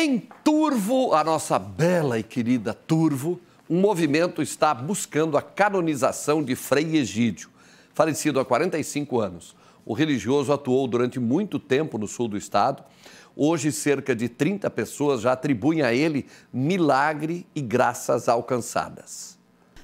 Em Turvo, a nossa bela e querida Turvo, um movimento está buscando a canonização de Frei Egídio, falecido há 45 anos. O religioso atuou durante muito tempo no sul do estado. Hoje, cerca de 30 pessoas já atribuem a ele milagre e graças alcançadas.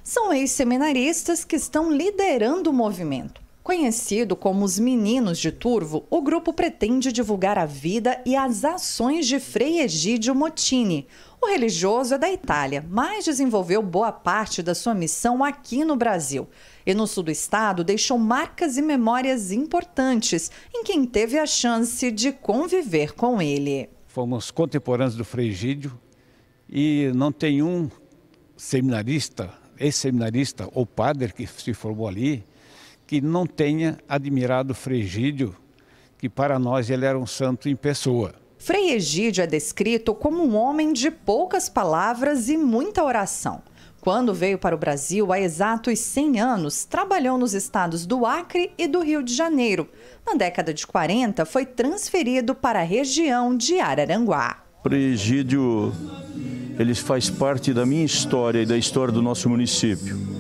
São ex-seminaristas que estão liderando o movimento. Conhecido como os Meninos de Turvo, o grupo pretende divulgar a vida e as ações de Frei Egídio Mottini. O religioso é da Itália, mas desenvolveu boa parte da sua missão aqui no Brasil. E no sul do estado deixou marcas e memórias importantes em quem teve a chance de conviver com ele. Fomos contemporâneos do Frei Egídio e não tem um seminarista, ex-seminarista ou padre que se formou ali que não tenha admirado Fregídio, que para nós ele era um santo em pessoa. Frei Egídio é descrito como um homem de poucas palavras e muita oração. Quando veio para o Brasil há exatos 100 anos, trabalhou nos estados do Acre e do Rio de Janeiro. Na década de 40, foi transferido para a região de Araranguá. Egídio, ele faz parte da minha história e da história do nosso município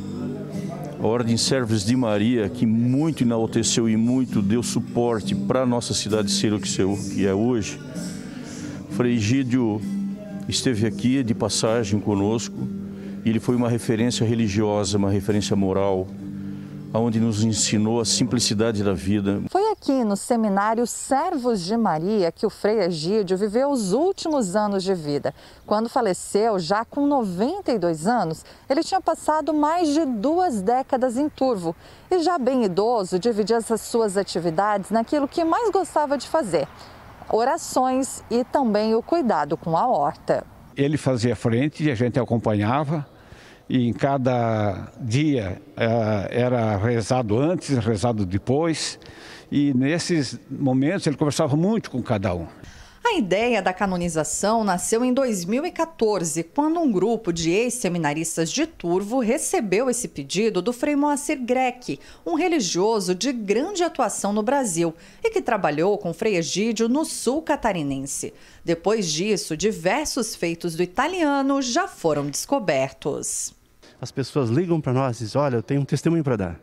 a Ordem Servos de Maria, que muito enalteceu e muito deu suporte para a nossa cidade ser o que é hoje. Frei Gídio esteve aqui de passagem conosco e ele foi uma referência religiosa, uma referência moral, aonde nos ensinou a simplicidade da vida aqui no seminário Servos de Maria que o Frei Egídio viveu os últimos anos de vida. Quando faleceu, já com 92 anos, ele tinha passado mais de duas décadas em Turvo e já bem idoso, dividia as suas atividades naquilo que mais gostava de fazer, orações e também o cuidado com a horta. Ele fazia frente e a gente acompanhava e em cada dia eh, era rezado antes, rezado depois. E nesses momentos ele conversava muito com cada um. A ideia da canonização nasceu em 2014, quando um grupo de ex-seminaristas de Turvo recebeu esse pedido do Frei Moacir Greck, um religioso de grande atuação no Brasil e que trabalhou com Frei Egídio no sul catarinense. Depois disso, diversos feitos do italiano já foram descobertos. As pessoas ligam para nós e dizem: Olha, eu tenho um testemunho para dar,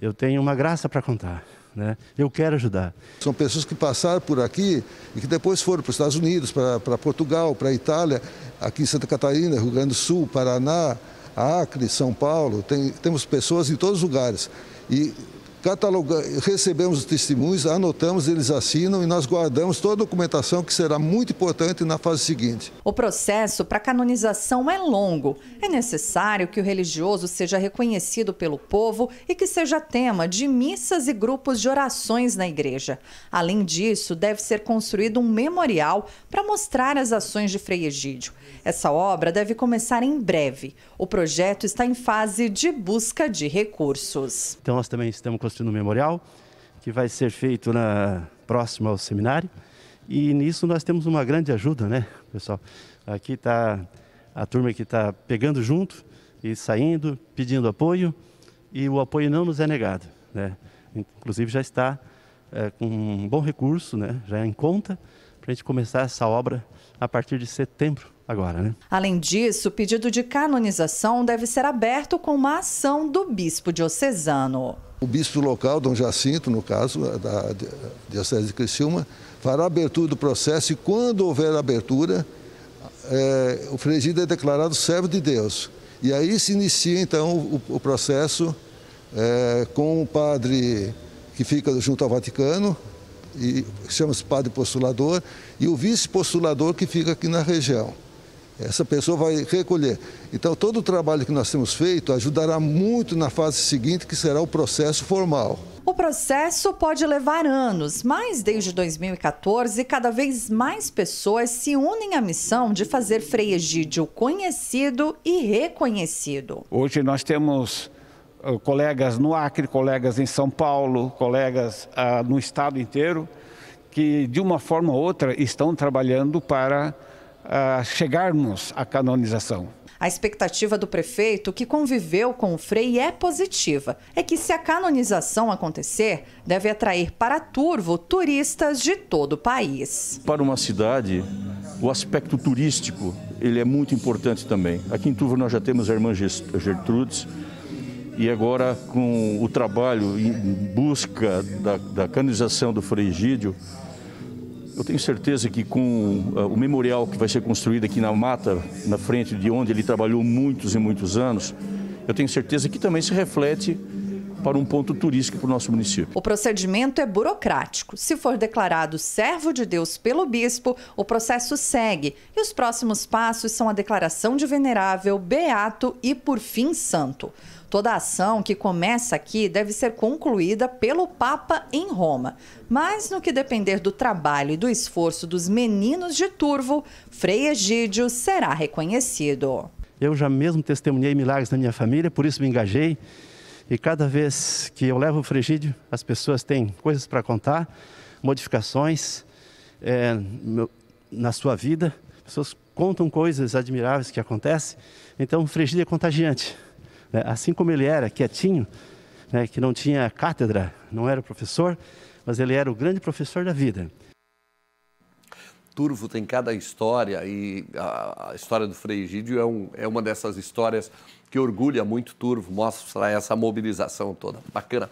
eu tenho uma graça para contar né? Eu quero ajudar. São pessoas que passaram por aqui e que depois foram para os Estados Unidos, para Portugal, para a Itália, aqui em Santa Catarina, Rio Grande do Sul, Paraná, Acre, São Paulo. Tem, temos pessoas em todos os lugares. E Cataloga, recebemos os testemunhos, anotamos, eles assinam e nós guardamos toda a documentação que será muito importante na fase seguinte. O processo para canonização é longo. É necessário que o religioso seja reconhecido pelo povo e que seja tema de missas e grupos de orações na igreja. Além disso, deve ser construído um memorial para mostrar as ações de Frei Egídio. Essa obra deve começar em breve. O projeto está em fase de busca de recursos. Então nós também estamos com no Memorial, que vai ser feito na próxima ao seminário. E nisso nós temos uma grande ajuda, né, pessoal? Aqui está a turma que está pegando junto e saindo, pedindo apoio, e o apoio não nos é negado, né? Inclusive já está é, com um bom recurso, né? Já é em conta para a gente começar essa obra a partir de setembro agora, né? Além disso, o pedido de canonização deve ser aberto com uma ação do bispo diocesano. O bispo local, Dom Jacinto, no caso, da Diocese de Criciúma, fará a abertura do processo e quando houver abertura, é, o fregido é declarado servo de Deus. E aí se inicia então o, o processo é, com o padre que fica junto ao Vaticano, e chama-se padre postulador, e o vice-postulador que fica aqui na região essa pessoa vai recolher. Então, todo o trabalho que nós temos feito ajudará muito na fase seguinte, que será o processo formal. O processo pode levar anos, mas desde 2014, cada vez mais pessoas se unem à missão de fazer Frei Egídio conhecido e reconhecido. Hoje nós temos eh, colegas no Acre, colegas em São Paulo, colegas ah, no estado inteiro, que de uma forma ou outra estão trabalhando para uh, chegarmos à canonização. A expectativa do prefeito, que conviveu com o Frei, é positiva. É que se a canonização acontecer, deve atrair para Turvo turistas de todo o país. Para uma cidade, o aspecto turístico ele é muito importante também. Aqui em Turvo nós já temos a irmã Gertrudes, e agora com o trabalho em busca da, da canonização do Frei Egídio, eu tenho certeza que com ah, o memorial que vai ser construído aqui na mata, na frente de onde ele trabalhou muitos e muitos anos, eu tenho certeza que também se reflete para um ponto turístico para o nosso município. O procedimento é burocrático. Se for declarado servo de Deus pelo bispo, o processo segue e os próximos passos são a declaração de venerável, beato e, por fim, santo. Toda ação que começa aqui deve ser concluída pelo Papa em Roma. Mas no que depender do trabalho e do esforço dos meninos de Turvo, Frei Egídio será reconhecido. Eu já mesmo testemunhei milagres na minha família, por isso me engajei e cada vez que eu levo o frigídio, as pessoas têm coisas para contar, modificações é, na sua vida. Pessoas contam coisas admiráveis que acontecem. Então, o frigídio é contagiante. Né? Assim como ele era quietinho, né, que não tinha cátedra, não era professor, mas ele era o grande professor da vida. Turvo tem cada história e a, história do Frei Egídio é, um, é uma dessas histórias que orgulha muito Turvo, mostra essa mobilização toda. Bacana.